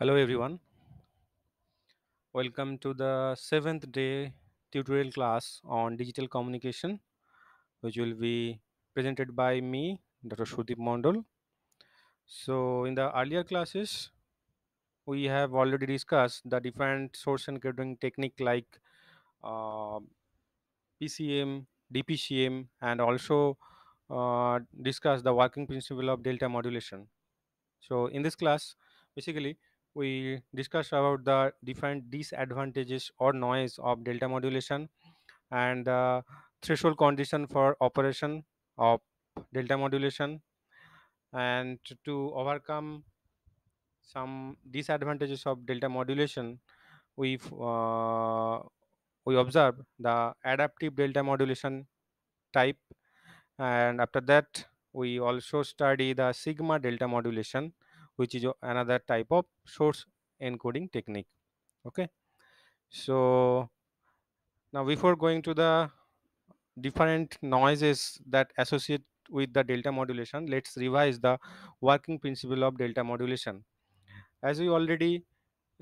Hello everyone. Welcome to the seventh day tutorial class on digital communication, which will be presented by me, Dr. Shudip Mondal. So in the earlier classes, we have already discussed the different source encoding technique like uh, PCM, DPCM, and also uh, discuss the working principle of delta modulation. So in this class, basically, we discussed about the different disadvantages or noise of delta modulation and the threshold condition for operation of delta modulation and to overcome some disadvantages of delta modulation we uh, we observe the adaptive delta modulation type and after that we also study the sigma delta modulation which is another type of source encoding technique okay so now before going to the different noises that associate with the delta modulation let's revise the working principle of delta modulation as we already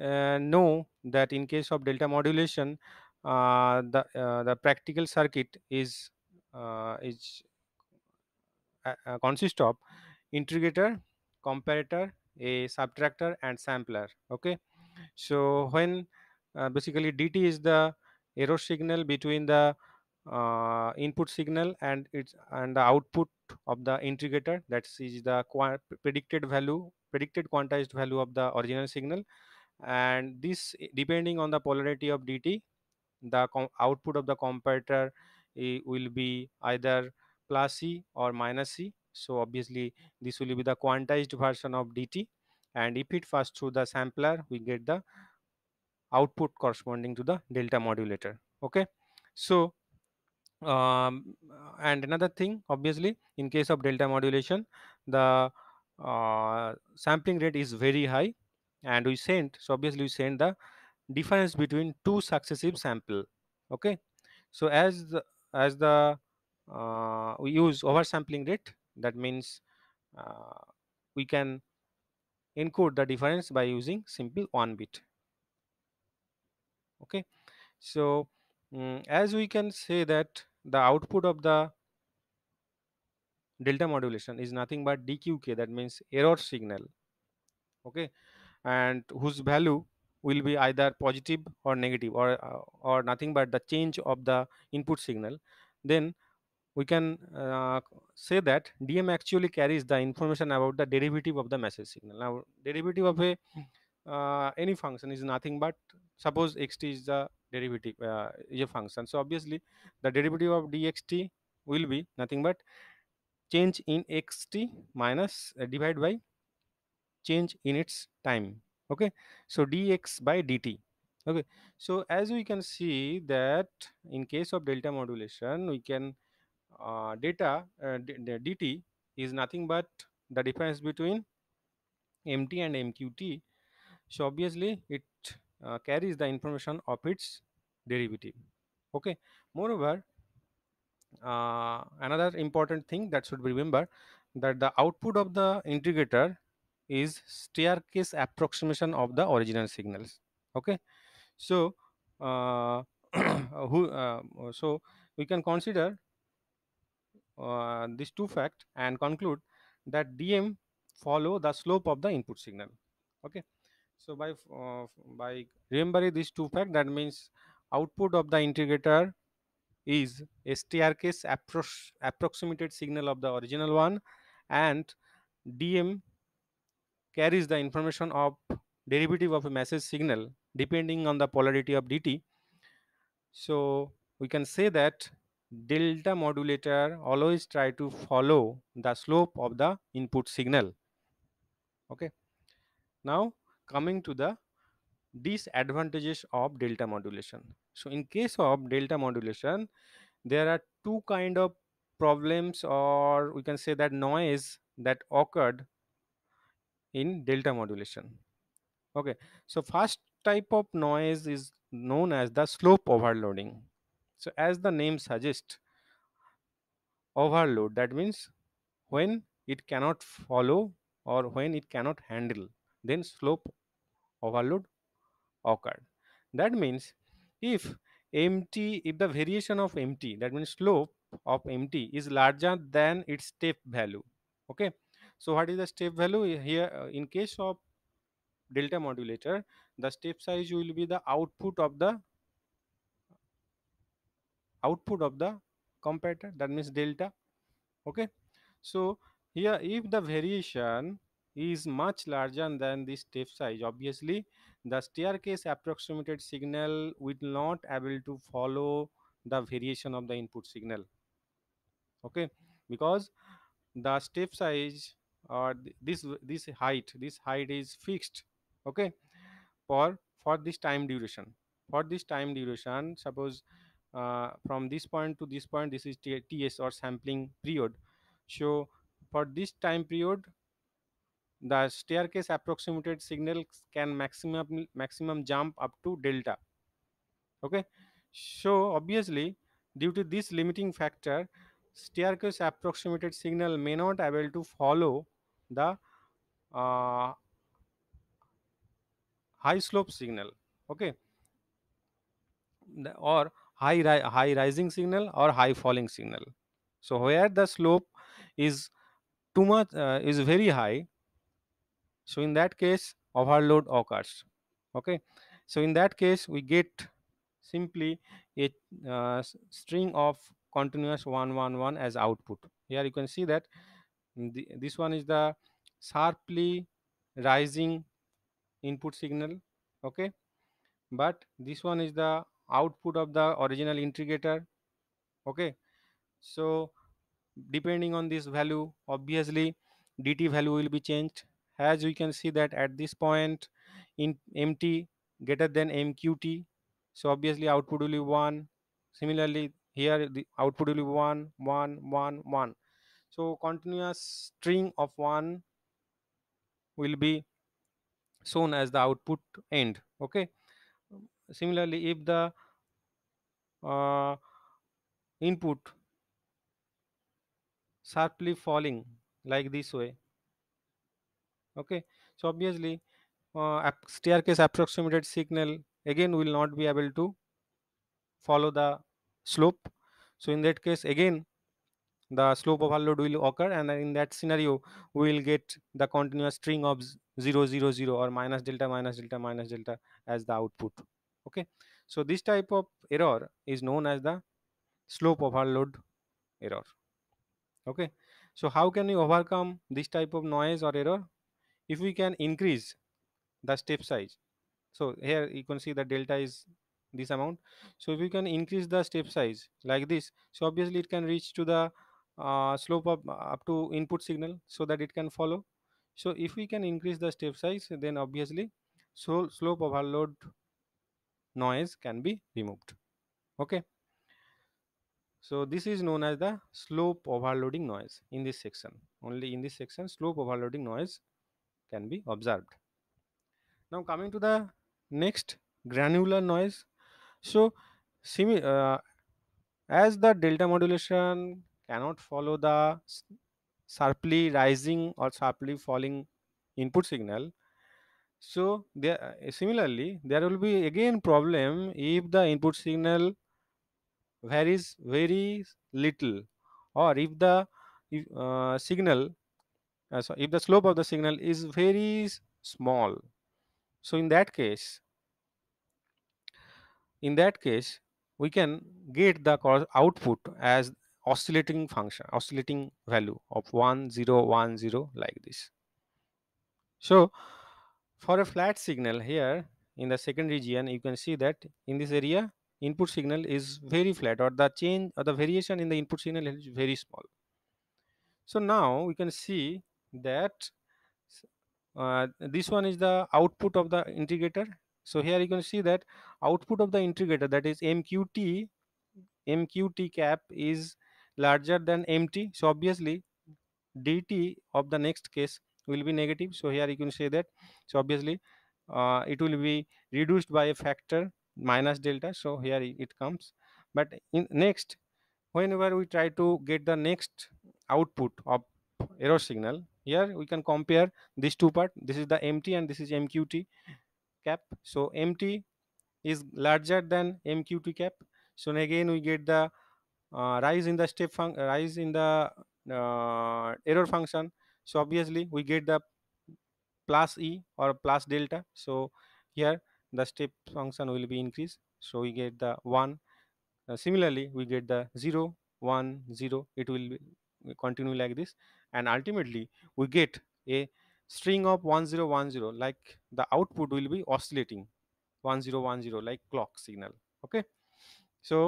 uh, know that in case of delta modulation uh, the uh, the practical circuit is uh, is uh, uh, consists of integrator comparator a subtractor and sampler okay so when uh, basically dt is the error signal between the uh, input signal and its and the output of the integrator that is the predicted value predicted quantized value of the original signal and this depending on the polarity of dt the output of the comparator eh, will be either plus c or minus c so obviously this will be the quantized version of dt and if it passes through the sampler we get the output corresponding to the delta modulator okay so um, and another thing obviously in case of delta modulation the uh, sampling rate is very high and we send so obviously we send the difference between two successive sample okay so as the, as the uh, we use oversampling rate that means uh, we can encode the difference by using simple one bit okay so um, as we can say that the output of the delta modulation is nothing but dqk that means error signal okay and whose value will be either positive or negative or uh, or nothing but the change of the input signal then we can uh, say that dm actually carries the information about the derivative of the message signal now derivative of a uh, any function is nothing but suppose xt is the derivative uh, is a function so obviously the derivative of dxt will be nothing but change in xt minus uh, divided by change in its time okay so dx by dt okay so as we can see that in case of delta modulation we can uh, data uh, dt is nothing but the difference between mt and mqt so obviously it uh, carries the information of its derivative okay moreover uh, another important thing that should be remembered that the output of the integrator is staircase approximation of the original signals okay so uh, who uh, so we can consider uh, these two facts and conclude that dm follow the slope of the input signal okay so by uh, by remembering these two facts that means output of the integrator is strk's appro approximated signal of the original one and dm carries the information of derivative of a message signal depending on the polarity of dt so we can say that delta modulator always try to follow the slope of the input signal okay now coming to the disadvantages of delta modulation so in case of delta modulation there are two kind of problems or we can say that noise that occurred in delta modulation okay so first type of noise is known as the slope overloading so as the name suggests, overload that means when it cannot follow or when it cannot handle, then slope overload occurred. That means if empty, if the variation of empty, that means slope of empty is larger than its step value. Okay. So what is the step value here? Uh, in case of delta modulator, the step size will be the output of the output of the comparator that means delta okay so here if the variation is much larger than the step size obviously the staircase approximated signal will not able to follow the variation of the input signal okay because the step size or this this height this height is fixed okay for for this time duration for this time duration suppose uh, from this point to this point this is ts or sampling period so for this time period the staircase approximated signal can maximum maximum jump up to delta okay so obviously due to this limiting factor staircase approximated signal may not able to follow the uh, high slope signal okay the, or high, ri high rising signal or high falling signal. So where the slope is too much uh, is very high. So in that case, overload occurs. Okay. So in that case, we get simply a uh, string of continuous 111 as output. Here you can see that the, this one is the sharply rising input signal okay but this one is the output of the original integrator okay so depending on this value obviously dt value will be changed as we can see that at this point in mt greater than mqt so obviously output will be 1 similarly here the output will be 1 1 1 1 so continuous string of 1 will be shown as the output end okay similarly if the uh, input sharply falling like this way okay so obviously uh, staircase approximated signal again will not be able to follow the slope so in that case again the slope overload will occur and in that scenario we will get the continuous string of 0 0 0 or minus delta minus delta minus delta as the output okay so this type of error is known as the slope overload error okay so how can we overcome this type of noise or error if we can increase the step size so here you can see the delta is this amount so if we can increase the step size like this so obviously it can reach to the uh, slope up up to input signal so that it can follow so if we can increase the step size then obviously so slope overload noise can be removed okay so this is known as the slope overloading noise in this section only in this section slope overloading noise can be observed now coming to the next granular noise so simi uh, as the delta modulation cannot follow the sharply rising or sharply falling input signal so there, uh, similarly, there will be again problem if the input signal varies very little or if the if, uh, signal uh, so if the slope of the signal is very small so in that case in that case we can get the output as oscillating function oscillating value of 1010 like this so for a flat signal here in the second region, you can see that in this area, input signal is very flat or the change or the variation in the input signal is very small. So now we can see that uh, this one is the output of the integrator. So here you can see that output of the integrator that is MQT, MQT cap is larger than MT. So obviously DT of the next case will be negative so here you can say that so obviously uh, it will be reduced by a factor minus delta so here it comes but in next whenever we try to get the next output of error signal here we can compare these two part this is the mt and this is mqt cap so mt is larger than mqt cap so again we get the uh, rise in the step function, rise in the uh, error function so obviously we get the plus e or plus delta so here the step function will be increased so we get the 1 uh, similarly we get the 0 1 0 it will continue like this and ultimately we get a string of 1010 like the output will be oscillating 1010 like clock signal okay so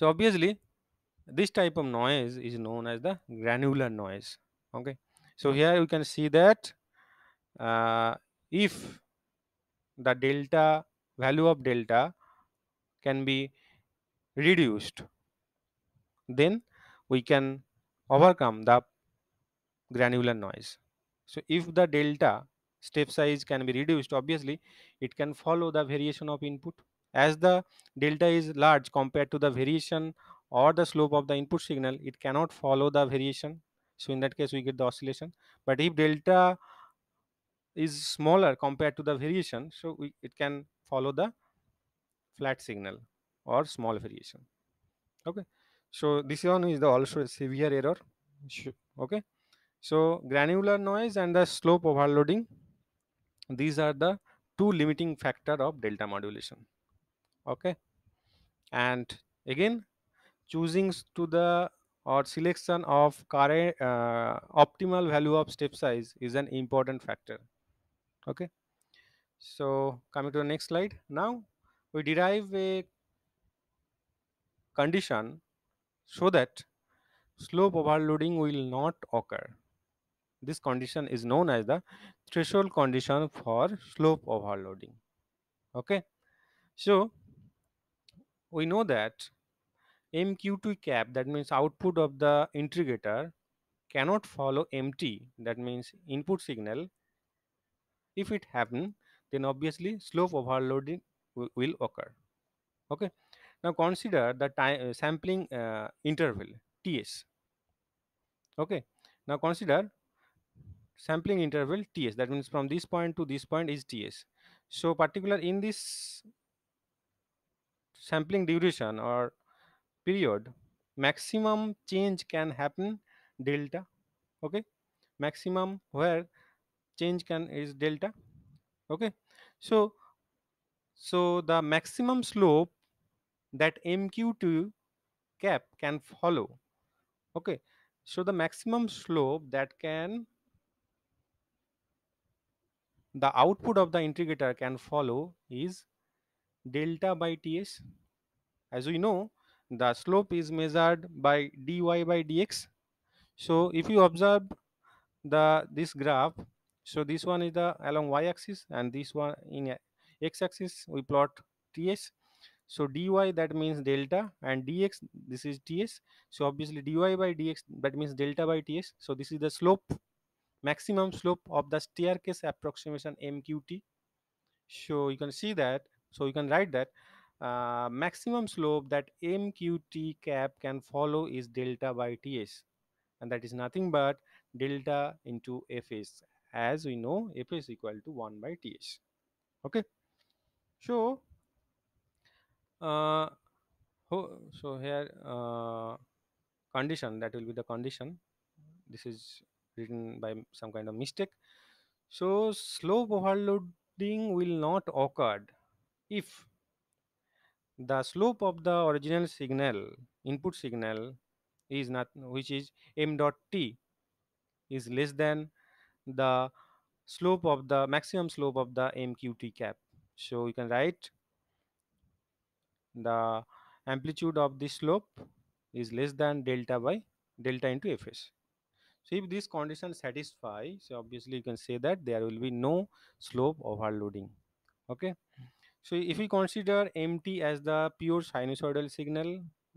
so obviously this type of noise is known as the granular noise okay so here you can see that uh, if the delta value of delta can be reduced then we can overcome the granular noise so if the delta step size can be reduced obviously it can follow the variation of input as the delta is large compared to the variation or the slope of the input signal it cannot follow the variation so in that case, we get the oscillation. But if delta is smaller compared to the variation, so we, it can follow the flat signal or small variation. Okay. So this one is the also severe error. Okay. So granular noise and the slope overloading, these are the two limiting factor of delta modulation. Okay. And again, choosing to the or selection of current uh, optimal value of step size is an important factor okay so coming to the next slide now we derive a condition so that slope overloading will not occur this condition is known as the threshold condition for slope overloading okay so we know that MQ2 cap, that means output of the integrator, cannot follow MT, that means input signal. If it happen, then obviously slope overloading will occur. Okay. Now consider the time uh, sampling uh, interval TS. Okay. Now consider sampling interval TS. That means from this point to this point is TS. So particular in this sampling duration or period maximum change can happen delta okay maximum where change can is delta okay so so the maximum slope that mq2 cap can follow okay so the maximum slope that can the output of the integrator can follow is delta by ts as we know the slope is measured by dy by dx so if you observe the this graph so this one is the along y-axis and this one in x-axis we plot ts so dy that means delta and dx this is ts so obviously dy by dx that means delta by ts so this is the slope maximum slope of the staircase approximation mqt so you can see that so you can write that uh, maximum slope that MQT cap can follow is delta by TS and that is nothing but delta into Fs as we know F is equal to 1 by TS okay so uh, so here uh, condition that will be the condition this is written by some kind of mistake so slope overloading will not occur if the slope of the original signal input signal is not which is m dot t is less than the slope of the maximum slope of the mqt cap so you can write the amplitude of the slope is less than delta by delta into fs so if this condition satisfies so obviously you can say that there will be no slope overloading okay so if we consider mt as the pure sinusoidal signal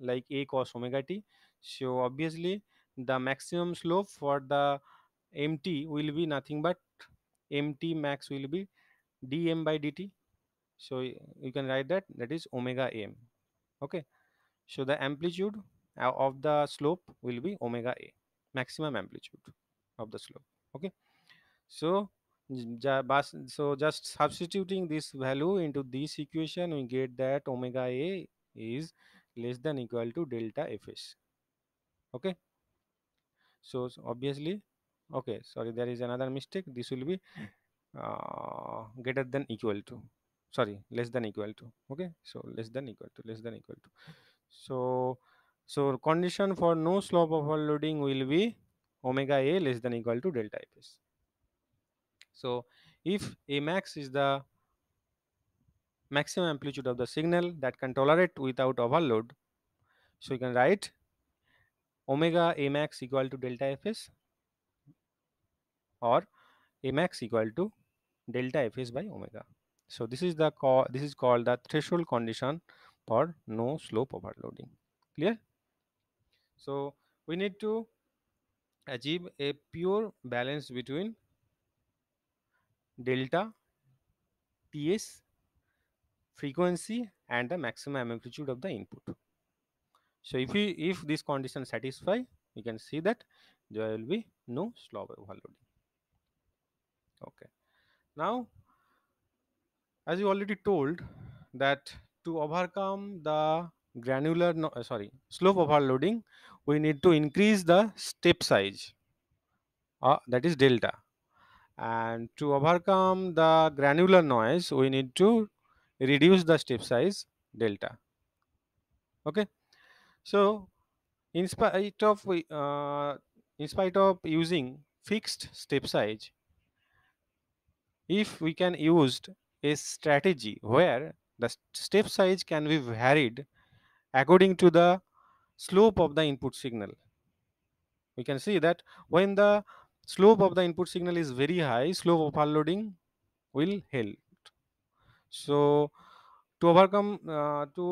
like a cos omega t, so obviously the maximum slope for the mt will be nothing but mt max will be dm by dt. So you can write that that is omega m. Okay. So the amplitude of the slope will be omega a maximum amplitude of the slope. Okay. So so just substituting this value into this equation we get that omega a is less than equal to delta fs okay so obviously okay sorry there is another mistake this will be uh, greater than equal to sorry less than equal to okay so less than equal to less than equal to so so condition for no slope of overloading will be omega a less than equal to delta fs so if A max is the maximum amplitude of the signal that can tolerate without overload, so you can write omega A max equal to delta Fs or A max equal to delta Fs by omega. So this is the call. this is called the threshold condition for no slope overloading. Clear? So we need to achieve a pure balance between delta, PS, frequency and the maximum amplitude of the input. So if we if this condition satisfy, you can see that there will be no slow overloading. Okay. Now, as you already told that to overcome the granular no, uh, sorry slope overloading, we need to increase the step size. Uh, that is delta and to overcome the granular noise we need to reduce the step size delta okay so in spite of uh, in spite of using fixed step size if we can use a strategy where the step size can be varied according to the slope of the input signal we can see that when the slope of the input signal is very high slope of overloading will help so to overcome uh, to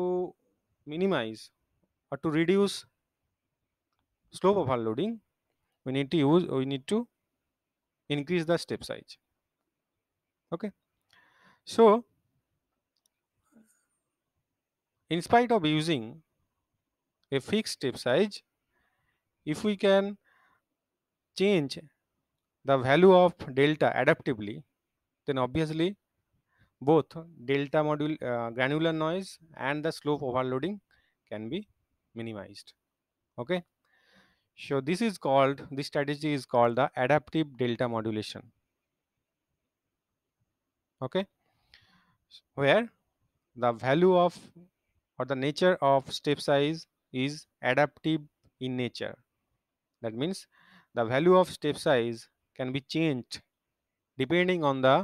minimize or to reduce slope of overloading we need to use we need to increase the step size okay so in spite of using a fixed step size if we can change the value of delta adaptively, then obviously both delta module uh, granular noise and the slope overloading can be minimized. Okay. So this is called, this strategy is called the adaptive delta modulation. Okay. Where the value of or the nature of step size is adaptive in nature. That means the value of step size can be changed depending on the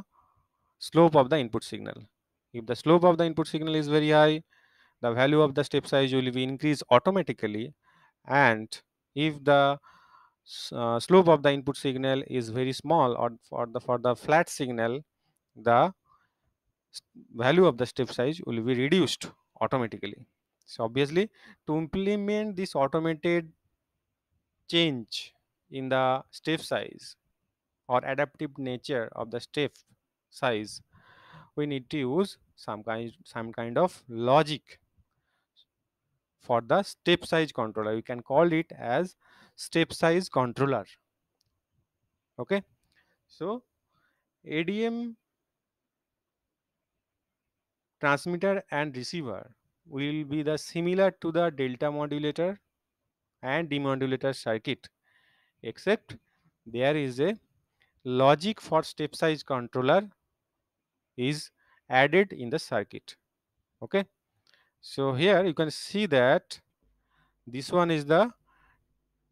slope of the input signal. If the slope of the input signal is very high, the value of the step size will be increased automatically. And if the uh, slope of the input signal is very small or for the for the flat signal, the value of the step size will be reduced automatically. So obviously to implement this automated change in the step size or adaptive nature of the step size we need to use some kind some kind of logic for the step size controller we can call it as step size controller okay so adm transmitter and receiver will be the similar to the delta modulator and demodulator circuit except there is a logic for step size controller is added in the circuit okay so here you can see that this one is the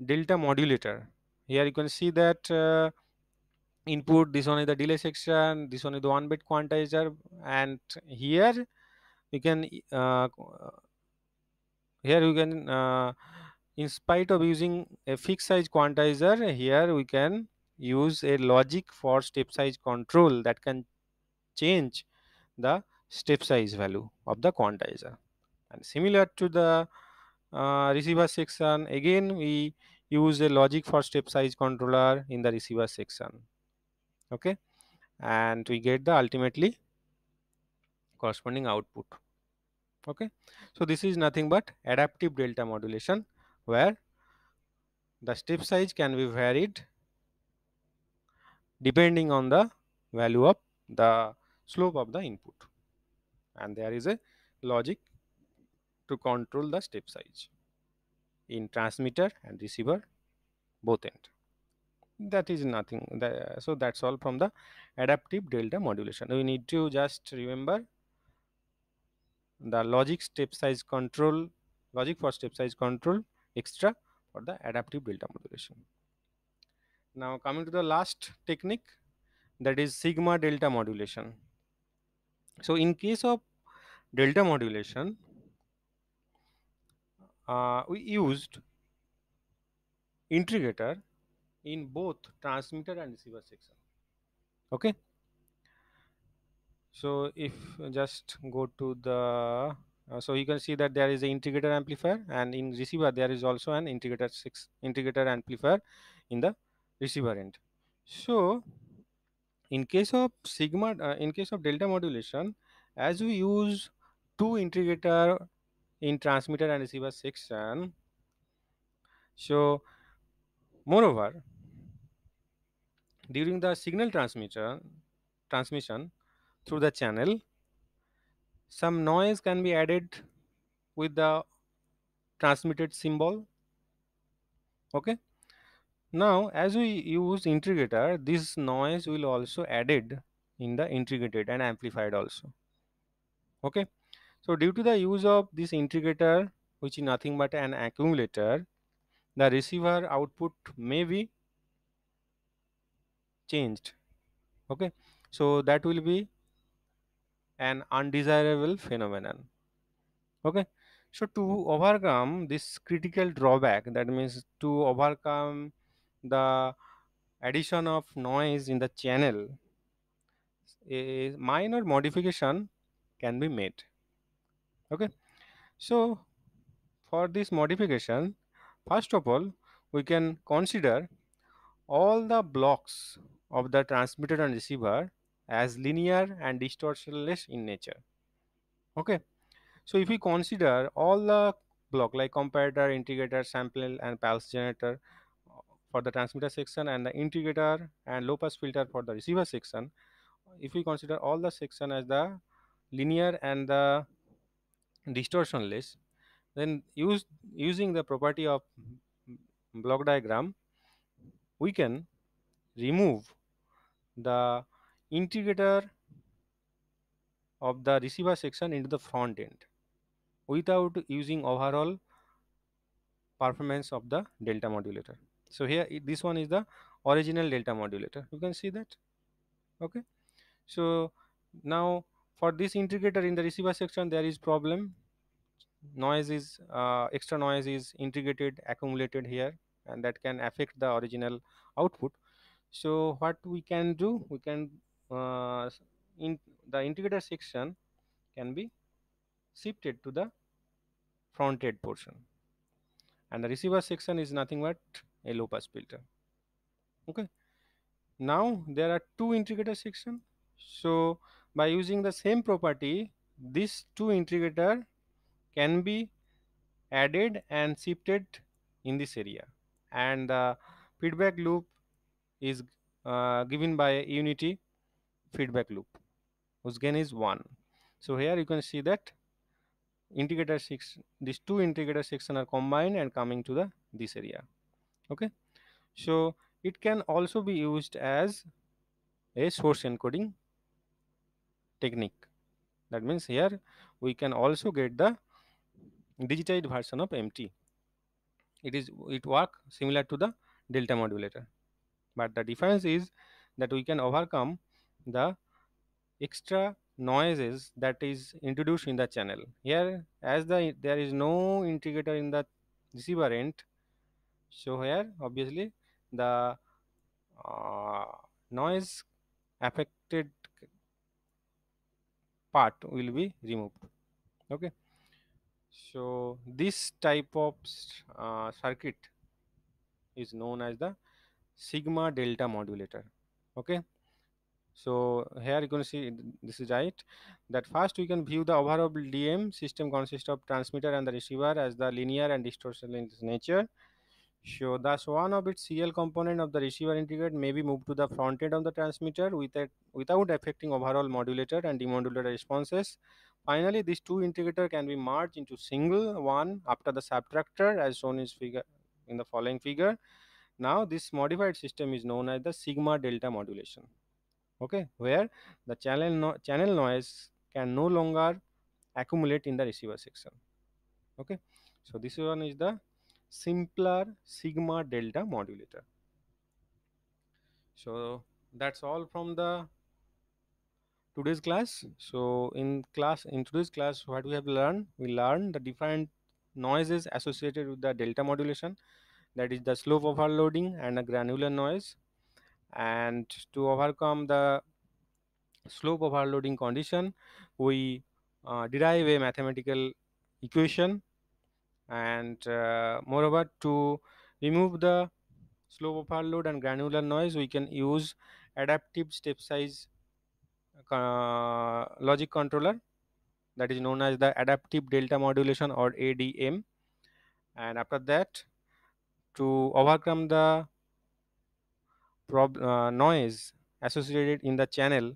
delta modulator here you can see that uh, input this one is the delay section this one is the one bit quantizer and here you can uh, here you can uh, in spite of using a fixed size quantizer here we can use a logic for step size control that can change the step size value of the quantizer and similar to the uh, receiver section again we use a logic for step size controller in the receiver section okay and we get the ultimately corresponding output okay so this is nothing but adaptive delta modulation where the step size can be varied depending on the value of the slope of the input and there is a logic to control the step size in transmitter and receiver both end that is nothing so that's all from the adaptive delta modulation we need to just remember the logic step size control logic for step size control extra for the adaptive delta modulation now coming to the last technique that is sigma delta modulation. So in case of delta modulation, uh, we used integrator in both transmitter and receiver section. Okay. So if just go to the uh, so you can see that there is an integrator amplifier and in receiver there is also an integrator six integrator amplifier in the receiver end so in case of sigma uh, in case of delta modulation as we use two integrator in transmitter and receiver section so moreover during the signal transmitter transmission through the channel some noise can be added with the transmitted symbol okay now, as we use integrator, this noise will also added in the integrated and amplified also. Okay. So due to the use of this integrator, which is nothing but an accumulator, the receiver output may be changed. Okay. So that will be an undesirable phenomenon. Okay. So to overcome this critical drawback, that means to overcome the addition of noise in the channel, a minor modification can be made. Okay, so for this modification, first of all, we can consider all the blocks of the transmitter and receiver as linear and distortionless in nature. Okay, so if we consider all the block like comparator, integrator, sample and pulse generator for the transmitter section and the integrator and low pass filter for the receiver section if we consider all the section as the linear and the distortionless then use using the property of block diagram we can remove the integrator of the receiver section into the front end without using overall performance of the delta modulator so here this one is the original delta modulator you can see that okay so now for this integrator in the receiver section there is problem noise is uh, extra noise is integrated accumulated here and that can affect the original output so what we can do we can uh, in the integrator section can be shifted to the fronted portion and the receiver section is nothing but a low pass filter okay now there are two integrator section so by using the same property this two integrator can be added and shifted in this area and the feedback loop is uh, given by a unity feedback loop whose gain is 1 so here you can see that integrator six these two integrator section are combined and coming to the this area okay so it can also be used as a source encoding technique that means here we can also get the digitized version of mt it is it work similar to the delta modulator but the difference is that we can overcome the extra noises that is introduced in the channel here as the there is no integrator in the receiver end so here obviously the uh, noise affected part will be removed okay so this type of uh, circuit is known as the sigma delta modulator okay so here you can see this is right that first we can view the overall dm system consists of transmitter and the receiver as the linear and distortion in its nature Sure. Thus, one of its CL component of the receiver integrate may be moved to the front end of the transmitter with a, without affecting overall modulator and demodulator responses. Finally, these two integrator can be merged into single one after the subtractor as shown in figure in the following figure. Now, this modified system is known as the sigma delta modulation. Okay, where the channel no channel noise can no longer accumulate in the receiver section. Okay, so this one is the simpler sigma delta modulator. So that's all from the today's class. So in class, in today's class, what we have learned, we learned the different noises associated with the delta modulation, that is the slope overloading and a granular noise. And to overcome the slope overloading condition, we uh, derive a mathematical equation and uh, moreover to remove the slope overload and granular noise we can use adaptive step size uh, logic controller that is known as the adaptive delta modulation or ADM and after that to overcome the uh, noise associated in the channel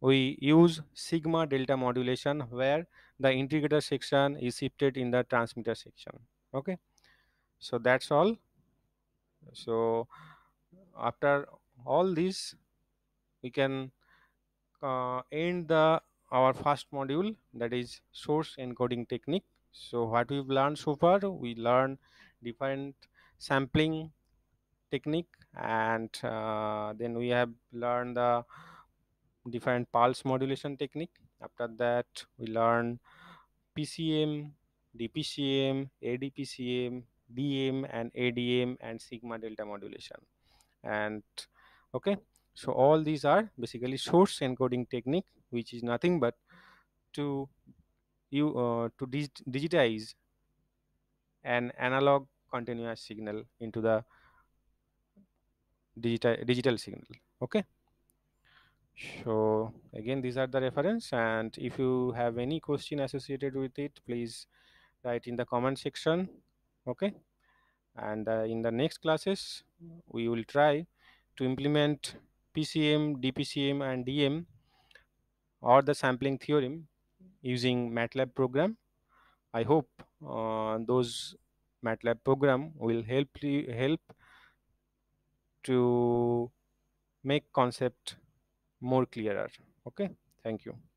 we use sigma delta modulation where the integrator section is shifted in the transmitter section okay so that's all so after all this we can uh, end the our first module that is source encoding technique so what we've learned so far we learned different sampling technique and uh, then we have learned the different pulse modulation technique after that we learn PCM, DPCM, ADPCM, DM and ADM and sigma delta modulation and okay so all these are basically source encoding technique which is nothing but to you uh, to digitize an analog continuous signal into the digital digital signal okay so again, these are the reference and if you have any question associated with it, please write in the comment section. Okay. And uh, in the next classes, we will try to implement PCM, DPCM and DM or the sampling theorem using MATLAB program. I hope uh, those MATLAB program will help you help to make concept more clearer okay thank you